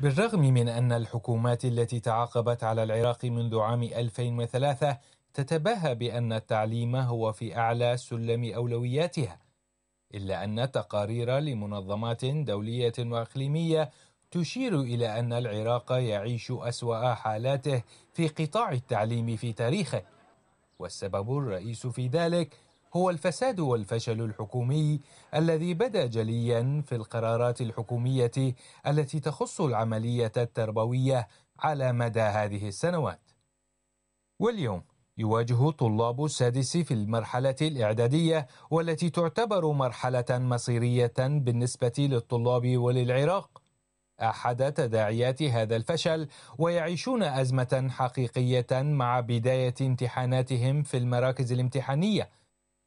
بالرغم من أن الحكومات التي تعاقبت على العراق منذ عام 2003 تتباهى بأن التعليم هو في أعلى سلم أولوياتها إلا أن تقارير لمنظمات دولية وإقليمية تشير إلى أن العراق يعيش أسوأ حالاته في قطاع التعليم في تاريخه والسبب الرئيس في ذلك هو الفساد والفشل الحكومي الذي بدا جليا في القرارات الحكوميه التي تخص العمليه التربويه على مدى هذه السنوات واليوم يواجه طلاب السادس في المرحلة الإعدادية والتي تعتبر مرحلة مصيرية بالنسبة للطلاب وللعراق أحد تداعيات هذا الفشل ويعيشون أزمة حقيقية مع بداية امتحاناتهم في المراكز الامتحانية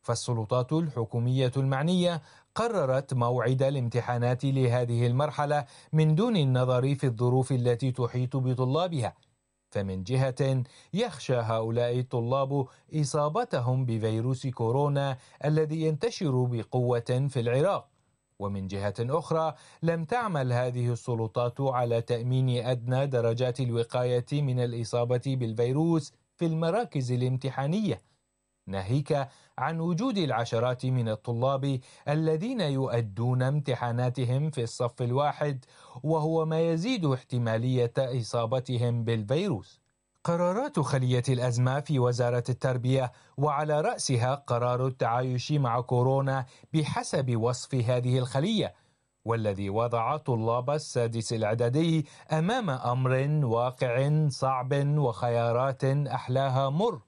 فالسلطات الحكومية المعنية قررت موعد الامتحانات لهذه المرحلة من دون النظر في الظروف التي تحيط بطلابها فمن جهة يخشى هؤلاء الطلاب إصابتهم بفيروس كورونا الذي ينتشر بقوة في العراق ومن جهة أخرى لم تعمل هذه السلطات على تأمين أدنى درجات الوقاية من الإصابة بالفيروس في المراكز الامتحانية ناهيك عن وجود العشرات من الطلاب الذين يؤدون امتحاناتهم في الصف الواحد وهو ما يزيد احتماليه اصابتهم بالفيروس قرارات خلية الأزمة في وزارة التربية وعلى رأسها قرار التعايش مع كورونا بحسب وصف هذه الخلية والذي وضع طلاب السادس الإعدادي أمام أمر واقع صعب وخيارات أحلاها مر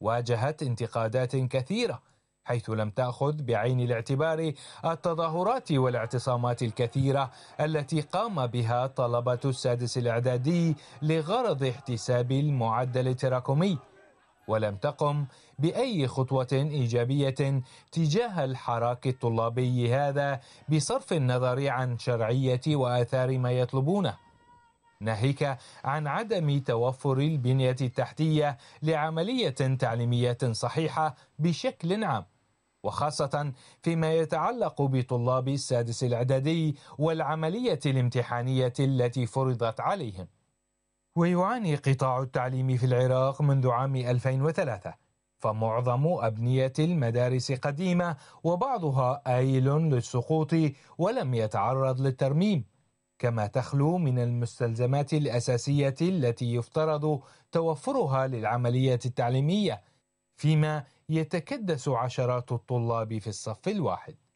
واجهت انتقادات كثيره حيث لم تاخذ بعين الاعتبار التظاهرات والاعتصامات الكثيره التي قام بها طلبه السادس الاعدادي لغرض احتساب المعدل التراكمي ولم تقم باي خطوه ايجابيه تجاه الحراك الطلابي هذا بصرف النظر عن شرعيه واثار ما يطلبونه ناهيك عن عدم توفر البنية التحتية لعملية تعليمية صحيحة بشكل عام وخاصة فيما يتعلق بطلاب السادس الإعدادي والعملية الامتحانية التي فرضت عليهم ويعاني قطاع التعليم في العراق منذ عام 2003 فمعظم أبنية المدارس قديمة وبعضها آيل للسقوط ولم يتعرض للترميم كما تخلو من المستلزمات الأساسية التي يفترض توفرها للعملية التعليمية فيما يتكدس عشرات الطلاب في الصف الواحد